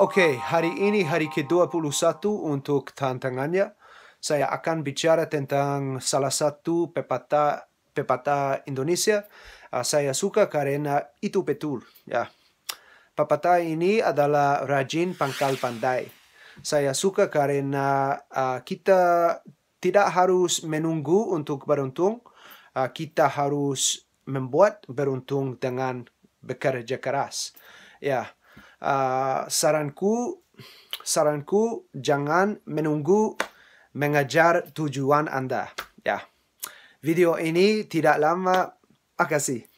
Okey, hari ini hari ke-21 untuk tantangannya. Saya akan bicara tentang salah satu pepatah pepatah Indonesia. Uh, saya suka karena itu betul. Ya. Yeah. Pepatah ini adalah rajin pangkal pandai. Saya suka karena uh, ah, kita tidak harus menunggu untuk beruntung. Uh, kita harus membuat beruntung dengan bekerja keras. Ya. Yeah uh, saranku saranku jangan menunggu mengajar tujuan anda ya video ini tidak lama terima kasih